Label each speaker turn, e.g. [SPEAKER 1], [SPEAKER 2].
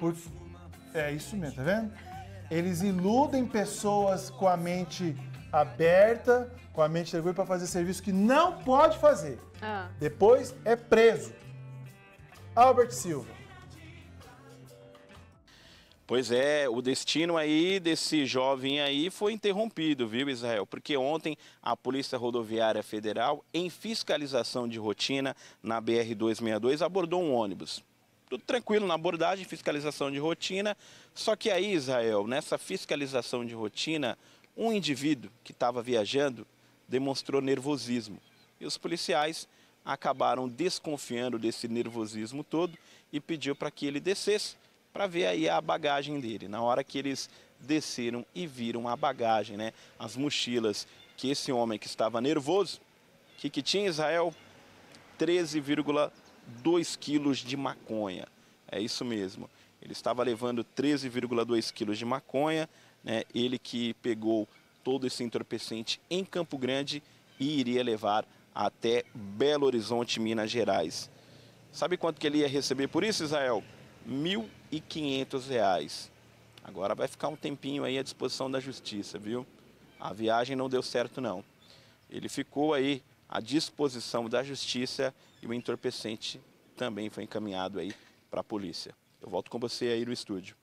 [SPEAKER 1] Por... É isso mesmo, tá vendo? Eles iludem pessoas com a mente aberta, com a mente tranquila para fazer serviço que não pode fazer. Ah. Depois é preso. Albert Silva.
[SPEAKER 2] Pois é, o destino aí desse jovem aí foi interrompido, viu, Israel? Porque ontem a Polícia Rodoviária Federal, em fiscalização de rotina na BR-262, abordou um ônibus tudo tranquilo na abordagem, fiscalização de rotina. Só que aí, Israel, nessa fiscalização de rotina, um indivíduo que estava viajando demonstrou nervosismo. E os policiais acabaram desconfiando desse nervosismo todo e pediu para que ele descesse para ver aí a bagagem dele. Na hora que eles desceram e viram a bagagem, né, as mochilas que esse homem que estava nervoso, que que tinha Israel 13,5 2 quilos de maconha. É isso mesmo. Ele estava levando 13,2 quilos de maconha, né? ele que pegou todo esse entorpecente em Campo Grande e iria levar até Belo Horizonte, Minas Gerais. Sabe quanto que ele ia receber por isso, Israel? R$ 1.500. Agora vai ficar um tempinho aí à disposição da justiça, viu? A viagem não deu certo não. Ele ficou aí à disposição da justiça e o entorpecente também foi encaminhado aí para a polícia. Eu volto com você aí no estúdio.